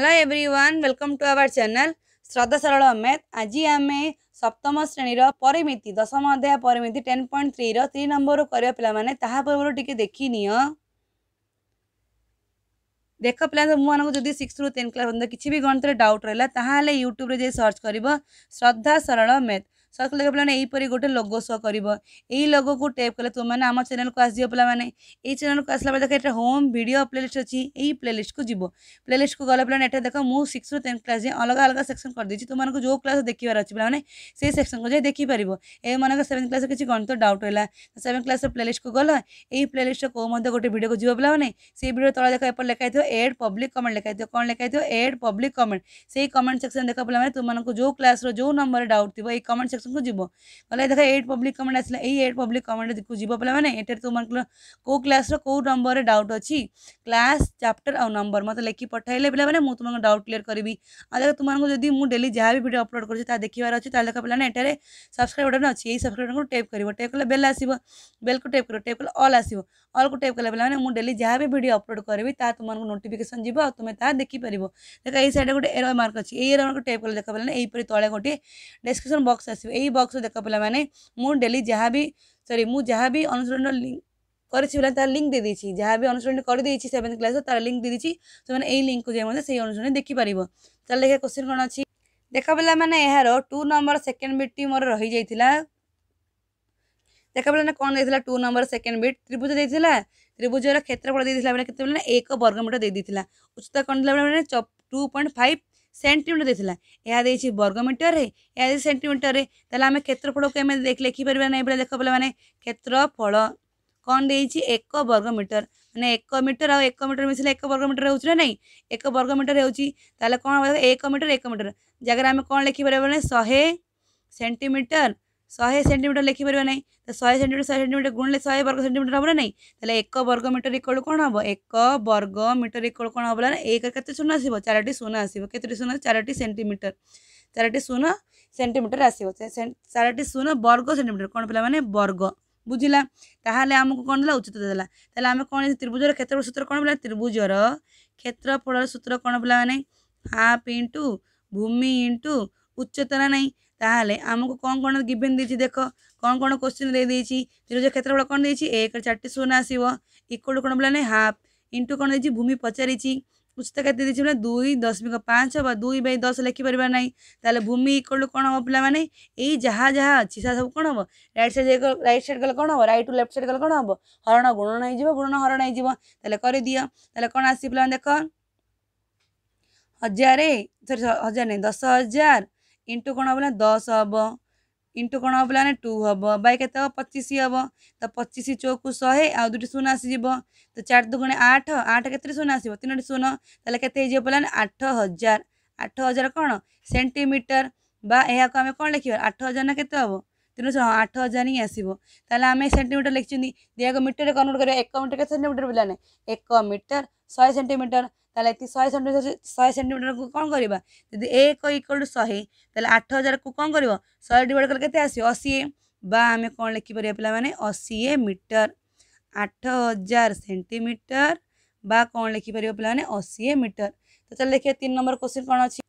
hello everyone welcome to our channel Shraddha Sarla math আজি আমি সপ্তম শ্রেণীৰ পৰিমিতি দশম অধ্যায় পৰিমিতি 10.3 ৰ 3 নম্বৰৰ কৰিয় পলামানে তাৰ পৰা টিকে দেখি নিয়া দেখা পলা যদি 6 ৰ টু 10 ক্লাছৰ বന്ത কিছিবি গণত ডাউট ৰেলা তাহাল ইউটিউব ৰ যে সার্চ কৰিব श्रद्धा सरला मैथ सर्कल पे यहीपरी गोटे लगो सो कर लगो को टेप कले तुमने आम चैनल को आस पे यही चैनल को आसला देख ये होम भिड प्लेलीस्ट अच्छी यही प्लेलीस्ट को जी प्लेलीस्ट को गला पे देख मुझ सिक्स रू टेन्थ क्लास जाए अलग अलग सेक्शन कर देती तुमको जो क्लास देखार अच्छी पे से सेक्शन को जाए देखिपर ए मन सेवेन्थ क्लास किसी गणित डाउट रहा सेवेन क्लास प्लेलीस्ट को गल यही प्लेलीस्ट को गोटे भिडियो को जी पे से भिडियो तले देख एपर लिखाई थोड़ा एड पब्लिक कमेंट लिखाई थोड़ा कौन लिखाई थोड़ा एड पब्लिक कमेंट से कमेंट सेक्शन देख पे तुमको जो क्लास रो जो नंबर डाउट थी कमेंट सेक्शन को जीव गल देख एट पब्लिक कमेंट आसा एट पब्लिक कमेंट जीव पे मैंने तुम कौ क्लास कौ नंबर में डाउट अच्छी क्लास चप्टर आउ नंबर मतलब लिखी पठाइले पे मैंने तुम डाउट क्लीयर करी देख तुमको जब डेली जहाँ भी भिडियो अपलोड करुँचे देखार अच्छे पे एटे सब्सक्राइब बटन अच्छे यही सब्सक्राइब को टेप कर टेप कल बेल आस बेल को टेप कर टेप कल अल आस अल को टेप कल पे मुझे डेली जहाँ भी भिडियो अपलोड करी तुमको नोटिकेसन जी और तुम्हें देखिपर देख ये गोटे एरो मार्क अच्छे ये मार्क टेप कल देखा पाला यहीपर तले गोटे डिस्क्रिप्स बक्स आस ଏହି ବକ୍ସ ଦେଖ ପିଲାମାନେ ମୁଁ ଡେଲି ଯାହା ବି ସରି ମୁଁ ଯାହା ବି ଅନୁସରଣ ଲିଙ୍କ୍ କରିଛି ପିଲା ତାର ଲିଙ୍କ୍ ଦେଇଦେଇଛି ଯାହା ବି ଅନୁସରଣ କରିଦେଇଛି ସେଭେନ୍ଥ କ୍ଲାସ୍ର ତାର ଲିଙ୍କ୍ ଦେଇଦେଇଛି ସେମାନେ ଏଇ ଲିଙ୍କ୍କୁ ଯାଇ ମଧ୍ୟ ସେଇ ଅନୁସରଣ ଦେଖିପାରିବ ତାହେଲେ ଦେଖିବା କୋଶ୍ଚିନ୍ କ'ଣ ଅଛି ଦେଖ ପିଲାମାନେ ଏହାର ଟୁ ନମ୍ବର ସେକେଣ୍ଡ ବିଟ୍ଟି ମୋର ରହିଯାଇଥିଲା ଦେଖ ପିଲାମାନେ କ'ଣ ଦେଇଥିଲା ଟୁ ନମ୍ବର ସେକେଣ୍ଡ ବିଟ୍ ତ୍ରିଭୁଜ ଦେଇଥିଲା ତ୍ରିଭୁଜର କ୍ଷେତ୍ରଫଳ ଦେଇଥିଲା ବେଳେ କେତେବେଳେ ଏକ ବର୍ଗମିଟର ଦେଇଦେଇଥିଲା ଉଚ୍ଚତା କ'ଣ ଥିଲା ବେଳେ ଟୁ ପଏଣ୍ଟ ଫାଇଭ୍ ସେଣ୍ଟିମିଟର ଦେଇଥିଲା ଏହା ଦେଇଛି ବର୍ଗମିଟରରେ ଏହା ଦେଇଛି ସେଣ୍ଟିମିଟରରେ ତାହେଲେ ଆମେ କ୍ଷେତ୍ରଫଳକୁ ଆମେ ଲେଖିପାରିବା ନାହିଁ ଏଭଳିଆ ଦେଖ ପିଲାମାନେ କ୍ଷେତ୍ରଫଳ କ'ଣ ଦେଇଛି ଏକ ବର୍ଗମିଟର ମାନେ ଏକ ମିଟର ଆଉ ଏକ ମିଟର ମିଶିଲେ ଏକ ବର୍ଗମିଟର ହେଉଛି ନା ନାହିଁ ଏକ ବର୍ଗମିଟର ହେଉଛି ତାହେଲେ କ'ଣ ଏକ ମିଟର ଏକ ମିଟର ଜାଗାରେ ଆମେ କ'ଣ ଲେଖିପାରିବା ମାନେ ଶହେ ସେଣ୍ଟିମିଟର ଶହେ ସେଣ୍ଟିମିଟର ଲେଖିପାରିବ ନାହିଁ ତ ଶହେ ସେଣ୍ଟିମିଟର ଶହେ ସେଣ୍ଟିମିଟର ଗୁଣିଲେ ଶହେ ବର୍ଗ ସେଣ୍ଟିମିଟର ହେବ ନା ନାହିଁ ତାହେଲେ ଏକ ବର୍ଗ ମିଟର ଇକ୍ୱାଲ୍ କ'ଣ ହେବ ଏକ ବର୍ଗ ମିଟର ଇକ୍ୱାଲ୍ କ'ଣ ହେବ ନା ଏକ କେତେ ଶୂନ ଆସିବ ଚାରୋଟି ଶୂନ ଆସିବ କେତୋଟି ଶୂନ ଚାରୋଟି ସେଣ୍ଟିମିଟର ଚାରୋଟି ଶୂନ ସେଣ୍ଟିମିଟର ଆସିବ ଚାରୋଟି ଶୂନ ବର୍ଗ ସେଣ୍ଟିମିଟର କ'ଣ ପିଲାମାନେ ବର୍ଗ ବୁଝିଲା ତାହେଲେ ଆମକୁ କ'ଣ ଦେଲା ଉଚ୍ଚତା ଦେଲା ତାହେଲେ ଆମେ କ'ଣ ତ୍ରିଭୁଜର କ୍ଷେତ୍ରଫଳ ସୂତ୍ର କ'ଣ ପିଲା ତ୍ରିଭୁଜର କ୍ଷେତ୍ରଫଳର ସୂତ୍ର କ'ଣ ପିଲାମାନେ ହାଫ୍ ଇଣ୍ଟୁ ଭୂମି ଇଣ୍ଟୁ ଉଚ୍ଚତା ନାହିଁ ताल आमको कौन कौन गिभेन दे देख कौन कौन क्वेश्चन दे क्षेत्र क्षेत्रफल कौन देती एक चार शून्य आस इक्वल टू कौन बोलने हाफ इंटू कौन देती भूमि पचार उच्चता कैसे दुई दशमिक पाँच हाँ दुई बै दस लेखिपरिया ना तो भूमि इक्वल टू कौन हम पाला यही जहाँ जहाँ अच्छी सब कौन हम रईट सैड रईट सैड गल कौन हम रईट टू लेफ्ट सैड गल कौन हम हरण गुणन हो गुणन हरण कर दि तेल कौन आस पे देख हजार सरी हजार नहीं दस हजार इंटु कौन हाँ दस हम इंटु कौन हाँ टू हम बाय के पचीस हम तो पचीस चौक शहे आई शून आसीज तो चार दुगुण आठ आठ के शून आसो तीनो शून तेल के आठ हजार आठ हजार कौन सेमिटर बाक आम कौन लिख आठ हजार ना के तेनाली हाँ आठ हजार ही आसो तेल आम सेमिटर लिखी दिया मीटर कनवर्ट कर एक मीटर के सेमिटर पे एक मीटर शहे सेमिटर তাহলে ଏତି ଶହେ ସେଣ୍ଟିମିଟର ଶହେ ସେଣ୍ଟିମିଟରକୁ କ'ଣ କରିବା ଯଦି ଏକ ଇକ୍ୱାଲ୍ ଟୁ ଶହେ ତାହେଲେ ଆଠ ହଜାରକୁ କ'ଣ କରିବ ଶହେ ଡିଭାଇଡ଼ କଲେ କେତେ ଆସିବ ଅଶୀ ବା ଆମେ କ'ଣ ଲେଖିପାରିବା ପିଲାମାନେ ଅଶୀ ମିଟର ଆଠ ହଜାର ସେଣ୍ଟିମିଟର ବା କ'ଣ ଲେଖିପାରିବ ପିଲାମାନେ ଅଶୀ ମିଟର ତ ଚାଲ ଦେଖିବା ତିନି ନମ୍ବର କୋଶ୍ଚିନ୍ କ'ଣ ଅଛି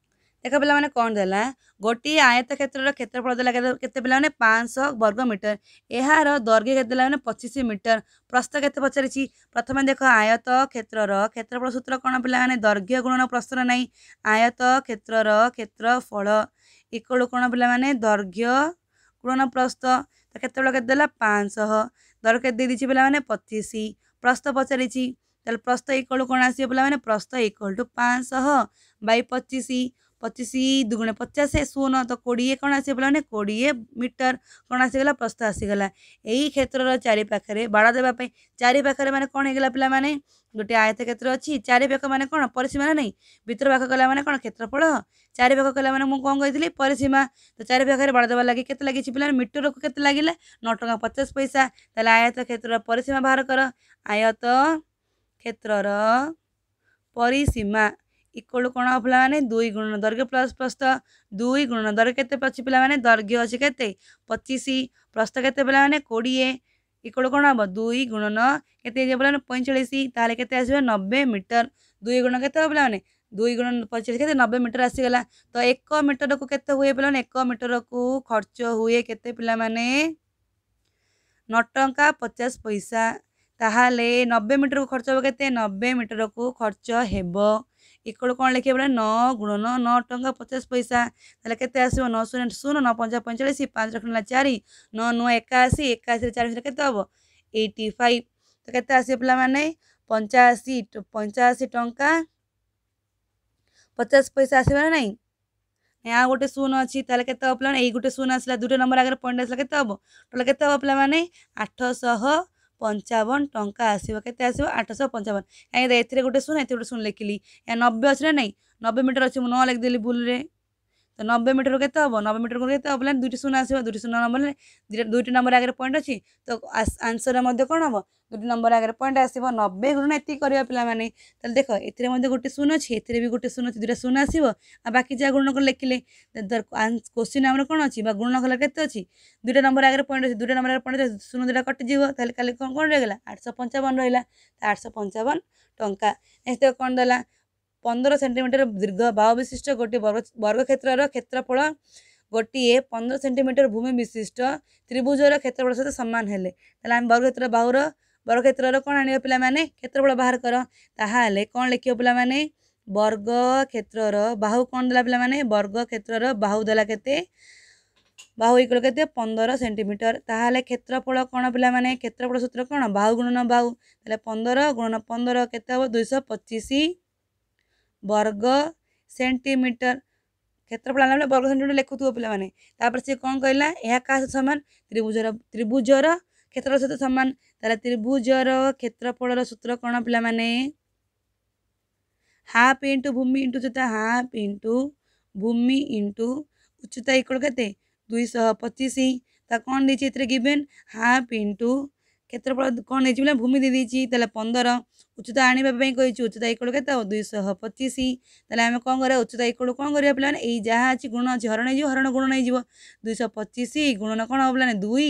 ଦେଖା ପିଲାମାନେ କ'ଣ ଦେଲା ଗୋଟିଏ ଆୟତ କ୍ଷେତ୍ରର କ୍ଷେତ୍ରଫଳ ଦେଲା କେତେ ପିଲାମାନେ ପାଞ୍ଚଶହ ବର୍ଗ ମିଟର ଏହାର ଦୈର୍ଘ୍ୟ କେତେ ଦେଲା ମାନେ ପଚିଶ ମିଟର ପ୍ରସ୍ତ କେତେ ପଚାରିଛି ପ୍ରଥମେ ଦେଖ ଆୟତ କ୍ଷେତ୍ରର କ୍ଷେତ୍ରଫଳ ସୂତ୍ର କ'ଣ ପିଲାମାନେ ଦୈର୍ଘ୍ୟ ଗୁଣନ ପ୍ରସ୍ତର ନାହିଁ ଆୟତ କ୍ଷେତ୍ରର କ୍ଷେତ୍ରଫଳ ଇକୋଳ କ'ଣ ପିଲାମାନେ ଦୈର୍ଘ୍ୟ ଗୁଣନ ପ୍ରସ୍ତ ତ କ୍ଷେତ୍ରଫଳ କେତେ ଦେଲା ପାଞ୍ଚଶହ ଦୈର୍ଘ୍ୟ କେତେ ଦେଇଦେଇଛି ପିଲାମାନେ ପଚିଶ ପ୍ରସ୍ତ ପଚାରିଛି ତାହେଲେ ପ୍ରସ୍ତ ଇକୋଳ କ'ଣ ଆସିବ ପିଲାମାନେ ପ୍ରସ୍ତ ଇକୋଲ ଟୁ ପାଞ୍ଚଶହ ବାଇ ପଚିଶ ପଚିଶ ଦୁଗୁଣେ ପଚାଶ ଶୂନ ତ କୋଡ଼ିଏ କ'ଣ ଆସିଗଲାନି କୋଡ଼ିଏ ମିଟର କ'ଣ ଆସିଗଲା ପ୍ରସ୍ତ ଆସିଗଲା ଏହି କ୍ଷେତ୍ରର ଚାରି ପାଖରେ ବାଡ଼ ଦେବା ପାଇଁ ଚାରି ପାଖରେ ମାନେ କ'ଣ ହେଇଗଲା ପିଲାମାନେ ଗୋଟିଏ ଆୟତ କ୍ଷେତ୍ର ଅଛି ଚାରି ପାଖ ମାନେ କ'ଣ ପରିସୀମା ନାହିଁ ଭିତର ପାଖ କଲା ମାନେ କ'ଣ କ୍ଷେତ୍ରଫଳ ଚାରି ପାଖ କଲା ମାନେ ମୁଁ କ'ଣ କହିଥିଲି ପରିସୀମା ତ ଚାରି ପାଖରେ ବାଡ଼ ଦେବା ଲାଗି କେତେ ଲାଗିଛି ପିଲାମାନେ ମିଟରକୁ କେତେ ଲାଗିଲା ନଅ ଟଙ୍କା ପଚାଶ ପଇସା ତାହେଲେ ଆୟତ କ୍ଷେତ୍ରର ପରିସୀମା ବାହାର କର ଆୟତ କ୍ଷେତ୍ରର ପରିସୀମା इक्वल कौन हो पा मैंने दुई गुण दर्घ्य प्लस प्रस्त दुई गुण दर्घ्य के अच्छे पे दर्घ्य अच्छे के पचीस प्रस्त के मैंने कोड़े इक्वल कौन हम दुई गुण न के पे पैंचाश ताल के आसवे नब्बे मीटर दुई गुण के पे दुई गुण पचीस के नब्बे मीटर आसगला तो एक मीटर को कैसे हुए पे एक मीटर को खर्च हुए के पाने न टा पचास पैसा ताल नबे मीटर को खर्च हे के नबे मीटर को खर्च होबा ଏକଡ଼ କ'ଣ ଲେଖିବା ବେଳେ ନଅ ଗୁଣନ ନଅ ଟଙ୍କା ପଚାଶ ପଇସା ତାହେଲେ କେତେ ଆସିବ ନଅ ଶୂନ ଶୂନ ନଅ ପଞ୍ଚାଶ ପଇଁଚାଳିଶ ପାଞ୍ଚ ରଖିଲା ଚାରି ନଅ ନଅ ଏକାଅଶୀ ଏକାଅଶୀରେ ଚାରି ହଜାର କେତେ ହେବ ଏଇଟି ଫାଇଭ୍ ତ କେତେ ଆସିବ ପିଲାମାନେ ପଞ୍ଚାଅଶୀ ପଞ୍ଚାଅଶୀ ଟଙ୍କା ପଚାଶ ପଇସା ଆସିବ ନା ନାହିଁ ଆଉ ଗୋଟେ ଶୂନ ଅଛି ତାହେଲେ କେତେ ହେବ ପିଲାମାନେ ଏଇ ଗୋଟେ ଶୂନ ଆସିଲା ଦୁଇଟା ନମ୍ବର ଆଗରେ ପଏଣ୍ଟ ଆସିଲା କେତେ ହେବ ଟୋଟାଲ କେତେ ହେବ ପିଲାମାନେ ଆଠଶହ ପଞ୍ଚାବନ ଟଙ୍କା ଆସିବ କେତେ ଆସିବ ଆଠଶହ ପଞ୍ଚାବନ କାହିଁକି ଏଥିରେ ଗୋଟେ ଶୂନ ଏଥିରେ ଗୋଟେ ଶୂନ ଲେଖିଲି ଏହା ନବେ ଅଛି ନା ନାହିଁ ନବେ ମିଟର ଅଛି ମୁଁ ନ ଲେଖିଦେଲି ଭୁଲରେ তো নব্বই মিটার কেতে হব নব্বই মিটার কেতে হব বলে দুইটি শূন্য আসবে দুইটি শূন্য নম্বর দুইটা দুইটি নম্বর আগে পয়েন্ট অছি তো আনসর মধ্যে কোণ হব দুটি নম্বর আগে পয়েন্ট আসব নব্বই গুণ এত করা পিলামানে তাহলে দেখ এতে মধ্যে গোটে শূন্য অছি এতে বি গোটে শূন্য অছি দুইটা শূন্য আসবে আর বাকি যা গুণ করে লেখিলে কোশ্চিন আমার কোণ অছি বা গুণ কলা কেতে অছি দুইটা নম্বর আগে পয়েন্ট অছি দুইটা নম্বর আগে পয়েন্ট অছি শূন্য দুইটা কটিযোগ তাহলে কালি কোণ কোণ রয়েগলা আটশো পঞ্চাবন রহিলা আটশো পঞ্চাবন টঙ্কা এসে কোণ দেলা ପନ୍ଦର ସେଣ୍ଟିମିଟର ଦୀର୍ଘ ବାହୁ ବିଶିଷ୍ଟ ଗୋଟିଏ ବର୍ଗକ୍ଷେତ୍ରର କ୍ଷେତ୍ରଫଳ ଗୋଟିଏ ପନ୍ଦର ସେଣ୍ଟିମିଟର ଭୂମି ବିଶିଷ୍ଟ ତ୍ରିଭୁଜର କ୍ଷେତ୍ରଫଳ ସହିତ ସମାନ ହେଲେ ତାହେଲେ ଆମେ ବର୍ଗକ୍ଷେତ୍ର ବାହୁର ବର୍ଗକ୍ଷେତ୍ରର କ'ଣ ଆଣିବ ପିଲାମାନେ କ୍ଷେତ୍ରଫଳ ବାହାର କର ତାହେଲେ କ'ଣ ଲେଖିବ ପିଲାମାନେ ବର୍ଗକ୍ଷେତ୍ରର ବାହୁ କ'ଣ ଦେଲା ପିଲାମାନେ ବର୍ଗକ୍ଷେତ୍ରର ବାହୁ ଦେଲା କେତେ ବାହୁ ଏକ କେତେ ପନ୍ଦର ସେଣ୍ଟିମିଟର ତାହେଲେ କ୍ଷେତ୍ରଫଳ କ'ଣ ପିଲାମାନେ କ୍ଷେତ୍ରଫଳ ସୂତ୍ର କ'ଣ ବାହୁ ଗୁଣନ ବାହୁ ତାହେଲେ ପନ୍ଦର ଗୁଣନ ପନ୍ଦର କେତେ ହେବ ଦୁଇଶହ ପଚିଶ বর্গ সেন্টিমিটর ক্ষেত্রফল আଣିଲା বর্গ সেন্টিমিটর লেখুଥିବ ପିଲାମାନେ ତାପରେ ସେ କ'ଣ କହିଲା ଏହା କାହା ସହିତ ସମାନ ତ୍ରିଭୁଜର ତ୍ରିଭୁଜର କ୍ଷେତ୍ରଫଳ ସହିତ ସମାନ ତାହେଲେ ତ୍ରିଭୁଜର କ୍ଷେତ୍ରଫଳର ସୂତ୍ର କ'ଣ ପିଲାମାନେ ହାଫ୍ ଇଣ୍ଟୁ ଭୂମି ଇଣ୍ଟୁ ଉଚ୍ଚତା ହାଫ୍ ଇଣ୍ଟୁ ଭୂମି ଇଣ୍ଟୁ ଉଚ୍ଚତା ଇକ୍ୱଲ୍ କେତେ ଦୁଇଶହ ପଚିଶ ତା କ'ଣ ଦେଇଛି ଏଥିରେ ଗିଭେନ୍ ହାଫ୍ ଇଣ୍ଟୁ କ୍ଷେତ୍ରଫଳ କ'ଣ ନେଇଛି ବୋଲେ ଭୂମି ଦେଇ ଦେଇଛି ତାହେଲେ ପନ୍ଦର ଉଚ୍ଚତା ଆଣିବା ପାଇଁ କହିଛି ଉଚ୍ଚତା ଇକୋଳ କେତେ ଦୁଇଶହ ପଚିଶ ତାହେଲେ ଆମେ କ'ଣ କରିବା ଉଚ୍ଚତା ଇକୋଳ କ'ଣ କରିବା ପିଲାମାନେ ଏଇ ଯାହା ଅଛି ଗୁଣ ଅଛି ହରଣ ହେଇଯିବ ହରଣ ଗୁଣ ହେଇଯିବ ଦୁଇଶହ ପଚିଶ ଗୁଣନ କ'ଣ ହେବ ପିଲାମାନେ ଦୁଇ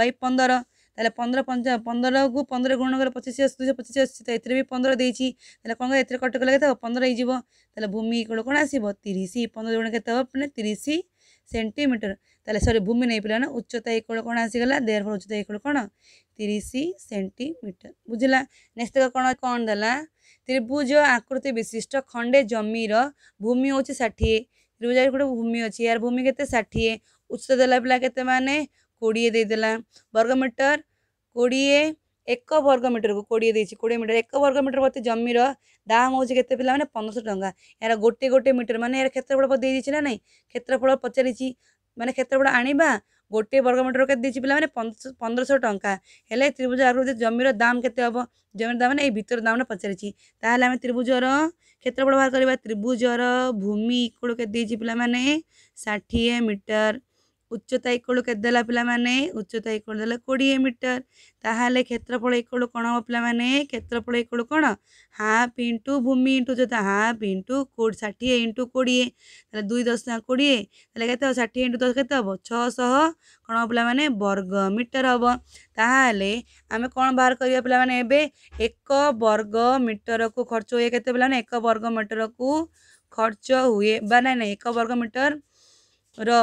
ବାଇ ପନ୍ଦର ତାହେଲେ ପନ୍ଦର ପଞ୍ଚା ପନ୍ଦରକୁ ପନ୍ଦର ଗୁଣ କଲେ ପଚିଶ ଅଛି ଦୁଇଶହ ପଚିଶ ଅଛି ତ ଏଥିରେ ବି ପନ୍ଦର ଦେଇଛି ତାହେଲେ କ'ଣ କରିବା ଏଥିରେ କଟ କଲେ କେତେ ହେବ ପନ୍ଦର ହେଇଯିବ ତାହେଲେ ଭୂମି ଇକୋଳ କ'ଣ ଆସିବ ତିରିଶ ପନ୍ଦର ଗୁଣ କେତେ ହେବ ମାନେ ତିରିଶ ସେଣ୍ଟିମିଟର ତାହେଲେ ସରି ଭୂମି ନେଇ ପିଲାମାନେ ଉଚ୍ଚତା ଏକୋଳ କ'ଣ ଆସିଗଲା ଦେହର ଫଳ ଉଚ୍ଚତା ଏକୋଳ କ'ଣ ତିରିଶ ସେଣ୍ଟିମିଟର ବୁଝିଲା ନେକ୍ସଟ କ'ଣ କ'ଣ ଦେଲା ତ୍ରିଭୁଜ ଆକୃତି ବିଶିଷ୍ଟ ଖଣ୍ଡେ ଜମିର ଭୂମି ହେଉଛି ଷାଠିଏ ତ୍ରିଭୁଜରେ ଗୋଟେ ଭୂମି ଅଛି ୟାର ଭୂମି କେତେ ଷାଠିଏ ଉଚ୍ଚତା ଦେଲା ପିଲା କେତେ ମାନେ କୋଡ଼ିଏ ଦେଇଦେଲା ବର୍ଗମିଟର କୋଡ଼ିଏ ଏକ ବର୍ଗ ମିଟରକୁ କୋଡ଼ିଏ ଦେଇଛି କୋଡ଼ିଏ ମିଟର ଏକ ବର୍ଗ ମିଟର ପ୍ରତି ଜମିର ଦାମ ହେଉଛି କେତେ ପିଲା ମାନେ ପନ୍ଦରଶହ ଟଙ୍କା ଏହାର ଗୋଟେ ଗୋଟେ ମିଟର ମାନେ ଏହାର କ୍ଷେତ୍ରଫଳ ଦେଇଦେଇଛି ନା ନାହିଁ କ୍ଷେତ୍ରଫଳ ପଚାରିଛି ମାନେ କ୍ଷେତ୍ରଗୁଡ଼ା ଆଣିବା ଗୋଟିଏ ବର୍ଗ ମିଟର କେତେ ଦେଇଛି ପିଲାମାନେ ପନ୍ଦରଶହ ଟଙ୍କା ହେଲେ ତ୍ରିଭୁଜ ଆଗରୁ ଜମିର ଦାମ କେତେ ହେବ ଜମିର ଦାମ ମାନେ ଏଇ ଭିତର ଦାମଟା ପଚାରିଛି ତାହେଲେ ଆମେ ତ୍ରିଭୁଜର କ୍ଷେତ୍ରଫଳ ବାହାର କରିବା ତ୍ରିଭୁଜର ଭୂମି କୋଡ଼ କେତେ ଦେଇଛି ପିଲାମାନେ ଷାଠିଏ ମିଟର उच्च तईकोल के पाने उच्च तईकोल दे कोड़े मीटर ताल क्षेत्रफल एकोल कौन हम पाने क्षेत्रफल एकोल कौन हाफ इंटू भूमि इंटू जो हाफ इंटू षाठी इंटू कोड़े दुई दस कोड़े कत षाठी इंटू दस के छः कौन हम पाने वर्ग मीटर हम ताल आम कौन बाहर करवा पाने एक बर्ग मीटर को खर्च हुए कत पाने एक बर्ग मीटर को खर्च हुए ना ना एक बर्ग मीटर रहा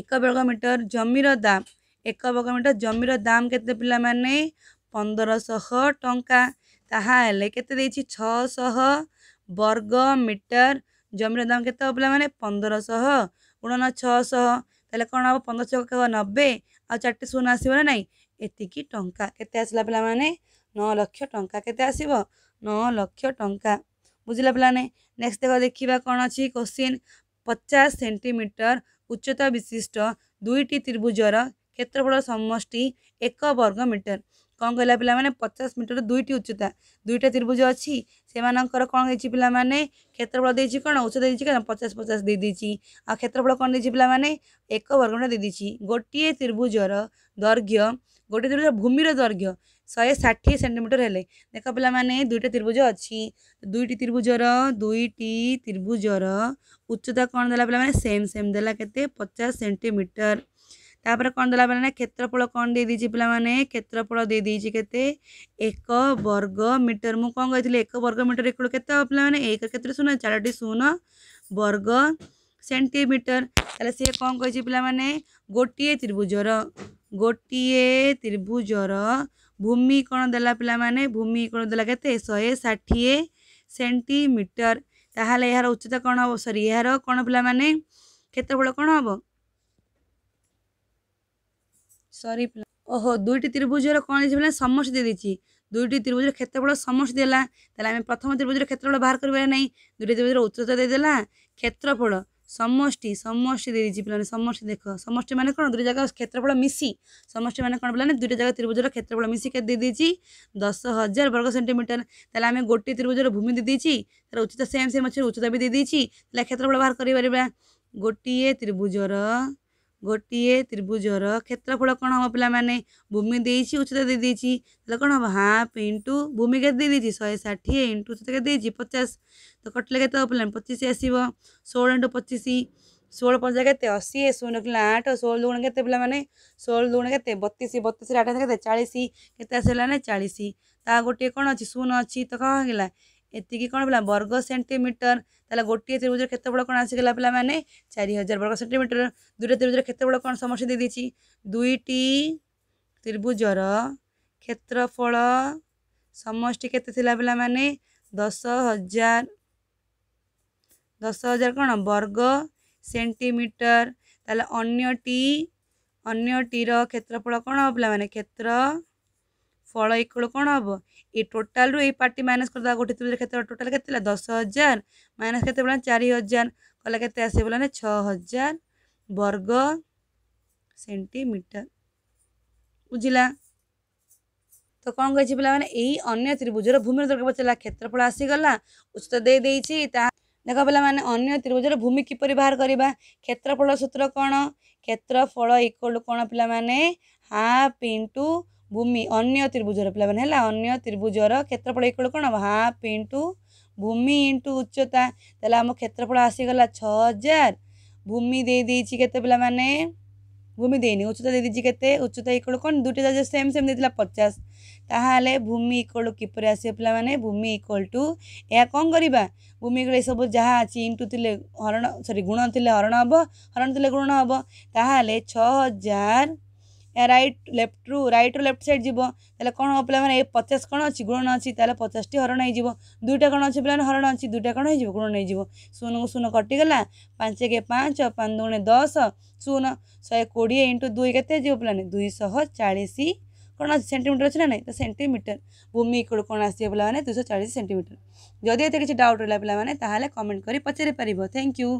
ଏକ ବର୍ଗ ମିଟର ଜମିର ଦାମ ଏକ ବର୍ଗ ମିଟର ଜମିର ଦାମ କେତେ ପିଲାମାନେ ପନ୍ଦରଶହ ଟଙ୍କା ତାହା ହେଲେ କେତେ ଦେଇଛି ଛଅଶହ ବର୍ଗ ମିଟର ଜମିର ଦାମ କେତେ ହେବ ପିଲାମାନେ ପନ୍ଦରଶହ ଗୁଣନ ଛଅଶହ ତାହେଲେ କ'ଣ ହେବ ପନ୍ଦରଶହ ନବେ ଆଉ ଚାରିଟି ଶୂନ ଆସିବ ନା ନାହିଁ ଏତିକି ଟଙ୍କା କେତେ ଆସିଲା ପିଲାମାନେ ନଅ ଲକ୍ଷ ଟଙ୍କା କେତେ ଆସିବ ନଅ ଲକ୍ଷ ଟଙ୍କା ବୁଝିଲା ପିଲାମାନେ ନେକ୍ସଟ ଦେଖ ଦେଖିବା କ'ଣ ଅଛି କୋଶ୍ଚିନ୍ ପଚାଶ ସେଣ୍ଟିମିଟର ଉଚ୍ଚତା ବିଶିଷ୍ଟ ଦୁଇଟି ତ୍ରିଭୁଜର କ୍ଷେତ୍ରଫଳ ସମଷ୍ଟି ଏକ ବର୍ଗ ମିଟର କ'ଣ କହିଲା ପିଲାମାନେ ପଚାଶ ମିଟର ଦୁଇଟି ଉଚ୍ଚତା ଦୁଇଟା ତ୍ରିଭୁଜ ଅଛି ସେମାନଙ୍କର କ'ଣ ହେଇଛି ପିଲାମାନେ କ୍ଷେତ୍ରଫଳ ଦେଇଛି କ'ଣ ଉଚ୍ଚତା ଦେଇଛି କ'ଣ ପଚାଶ ପଚାଶ ଦେଇଦେଇଛି ଆଉ କ୍ଷେତ୍ରଫଳ କ'ଣ ଦେଇଛି ପିଲାମାନେ ଏକ ବର୍ଗମିଟର ଦେଇଦେଇଛି ଗୋଟିଏ ତ୍ରିଭୁଜର ଦୈର୍ଘ୍ୟ ଗୋଟିଏ ତ୍ରିଭୁଜ ଭୂମିର ଦୈର୍ଘ୍ୟ शहे षाठी सेमिटर है देख पे मैंने दुईटा त्रिभुज अच्छी दुईट त्रिभुजर दुईट त्रिभुजर उच्चता कौन दे पे सेम सेम दे के पचास सेमिटर तापर कौन दे पे क्षेत्रफल कौन दे पे क्षेत्रफल दे दीजिए के एक वर्ग मीटर मुझे कौन कही एक वर्ग मीटर एक के पे एक क्षेत्र शून चार शून वर्ग सेमिटर तेल सी कौन कही पे गोटे त्रिभुजर गोटे त्रिभुजर ଭୂମି କ'ଣ ଦେଲା ପିଲାମାନେ ଭୂମି କ'ଣ ଦେଲା କେତେ ଶହେ ଷାଠିଏ ସେଣ୍ଟିମିଟର ତାହେଲେ ଏହାର ଉଚ୍ଚତା କ'ଣ ହେବ ସରି ଏହାର କ'ଣ ପିଲାମାନେ କ୍ଷେତ୍ରଫଳ କ'ଣ ହେବ ସରି ପିଲା ଓହୋ ଦୁଇଟି ତ୍ରିଭୁଜର କ'ଣ ଦେଇଛି ପିଲା ସମଷ୍ଟି ଦେଇଦେଇଛି ଦୁଇଟି ତ୍ରିଭୁଜର କ୍ଷେତ୍ରଫଳ ସମଷ୍ଟି ଦେଲା ତାହେଲେ ଆମେ ପ୍ରଥମ ତ୍ରିଭୁଜର କ୍ଷେତ୍ରଫଳ ବାହାର କରିପାରିବା ନାହିଁ ଦୁଇଟି ତ୍ରିଭୁଜର ଉଚ୍ଚତା ଦେଇଦେଲା କ୍ଷେତ୍ରଫଳ সমষ্টি সমষ্টি দিয়ে দিয়েছি পিলানে সমষ্টি দেখো সমষ্টি মানে কোন দুটো জায়গা ক্ষেত্রফল মিশি সমষ্টি মানে কোন পিলানে দুটো জায়গা ত্রিভুজের ক্ষেত্রফল মিশি কে দিয়ে দিয়েছি দশ হাজার বর্গ সেন্টিমিটার তাহলে আমি গোটি ত্রিভুজের ভূমি দিয়ে দিয়েছি তার উচ্চতা সেম সেম আছে উচ্চতা বি দিয়ে দিয়েছি তাহলে ক্ষেত্রফল বাহার করে পারা গোটিয়ে ত্রিভুজর गोटे त्रिभुजर क्षेत्रफल कौन हम पे भूमि दे उच्चता देखिए कौन हम हाफ इंटु भूमि के शहे षाठी इंटु उच्चता पचास तो कटले के पाला पचीस आसव षोह इंटु पचीस षोह पचास के अशी शून रखा आठ षोह दुण के पाने षोह दुण के बतीस बतीस आठ के चालीस के चालीस ता गोटे कौन अच्छी शून अच्छी तो कहला ଏତିକି କ'ଣ ପିଲା ବର୍ଗ ସେଣ୍ଟିମିଟର ତାହେଲେ ଗୋଟିଏ ତ୍ରିଭୁଜର କ୍ଷେତ୍ରଫଳ କ'ଣ ଆସିଗଲା ପିଲାମାନେ ଚାରି ହଜାର ବର୍ଗ ସେଣ୍ଟିମିଟର ଦୁଇଟା ତ୍ରିଭୁଜର କ୍ଷେତ୍ରଫଳ କ'ଣ ସମସ୍ତେ ଦେଇଦେଇଛି ଦୁଇଟି ତ୍ରିଭୁଜର କ୍ଷେତ୍ରଫଳ ସମଷ୍ଟି କେତେ ଥିଲା ପିଲାମାନେ ଦଶ ହଜାର ଦଶ ହଜାର କ'ଣ ବର୍ଗ ସେଣ୍ଟିମିଟର ତାହେଲେ ଅନ୍ୟଟି ଅନ୍ୟଟିର କ୍ଷେତ୍ରଫଳ କ'ଣ ପିଲାମାନେ କ୍ଷେତ୍ର ফল ଏକଳ କ'ଣ ହେବ ଏ ଟୋଟାଲ୍ରୁ ଏଇ ପାର୍ଟି ମାଇନସ୍ କରିଦେବା ଗୋଟେ ତ୍ରିଭୁଜରେ କେତେ ଟୋଟାଲ୍ କେତେ ହେଲା ଦଶ ହଜାର ମାଇନସ୍ କେତେ ବୋଲେ ଚାରି ହଜାର କଲା କେତେ ଆସିବ ବୋଲେ ଛଅ ହଜାର ବର୍ଗ ସେଣ୍ଟିମିଟର ବୁଝିଲା তো কম করেছি পিলামানে এই অন্য ত্রিভুজর ভূমির দরকার পড়ছিল ক্ষেত্রফল আসিগলা উচ্চ দিয়ে দিয়েছি তা দেখ পিলামানে অন্য ত্রিভুজর ভূমি কিপর বাহার করা ক্ষেত্রফল সূত্র কোণ ক্ষেত্রফল ইকোয়াল কোণ পিলামানে হাফ ইন্টু ভূমি অন্য ত্রিভুজর পিলামানে হল অন্য ত্রিভুজর ক্ষেত্রফল ইকুয়াল কোণ হাফ ইন্টু ভূমি ইন্টু উচ্চতা তাহলে আম ক্ষেত্রফল আসিগলা ছ হাজার ভূমি দিয়ে দিয়েছি কেতে পিলামানে ভূমি দেইনি উচ্চতা দিয়ে দিয়েছি কেতে উচ্চতা ইকুয়াল কোণ দুইটা যা সেম সেম দিয়েছিল পচাশ তাহলে ভূমি ইকুয়াল কিপরে আসবে পিলামানে ভূমি ইকুয়াল টু এ কম করা ভূমি ইকুয়াল এসব যা আছে ইন্টু থিলে হরণ সরি গুণ থিলে হরণ হব হরণ থিলে গুণ হব তাহলে ছ হাজার ରାଇଟ୍ ଲେଫ୍ଟରୁ ରାଇଟ୍ରୁ ଲେଫ୍ଟ ସାଇଡ଼୍ ଯିବ ତାହେଲେ କ'ଣ ହେବ ପିଲାମାନେ ଏ ପଚାଶ କ'ଣ ଅଛି ଗୁଣନ ଅଛି ତାହେଲେ ପଚାଶଟି ହରଣ ହେଇଯିବ ଦୁଇଟା କ'ଣ ଅଛି ପିଲାମାନେ ହରଣ ଅଛି ଦୁଇଟା କ'ଣ ହେଇଯିବ ଗୁଣନ ନେଇଯିବ ଶୂନକୁ ଶୂନ କଟିଗଲା ପାଞ୍ଚ ଏକେ ପାଞ୍ଚ ପାଞ୍ଚ ଗୁଣେ ଦଶ ଶୂନ ଶହେ କୋଡ଼ିଏ ଇଣ୍ଟୁ ଦୁଇ କେତେ ଯିବ ପିଲାମାନେ ଦୁଇଶହ ଚାଳିଶ କ'ଣ ଅଛି ସେଣ୍ଟିମିଟର ଅଛି ନା ନାହିଁ ତ ସେଣ୍ଟିମିଟର ଭୂମି ଇକଡ଼ କ'ଣ ଆସିବ ପିଲାମାନେ ଦୁଇଶହ ଚାଳିଶ ସେଣ୍ଟିମିଟର ଯଦି ଏତେ କିଛି ଡାଉଟ୍ ରହିଲା ପିଲାମାନେ ତାହେଲେ କମେଣ୍ଟ କରି ପଚାରି ପାରିବ ଥ୍ୟାଙ୍କ ୟୁ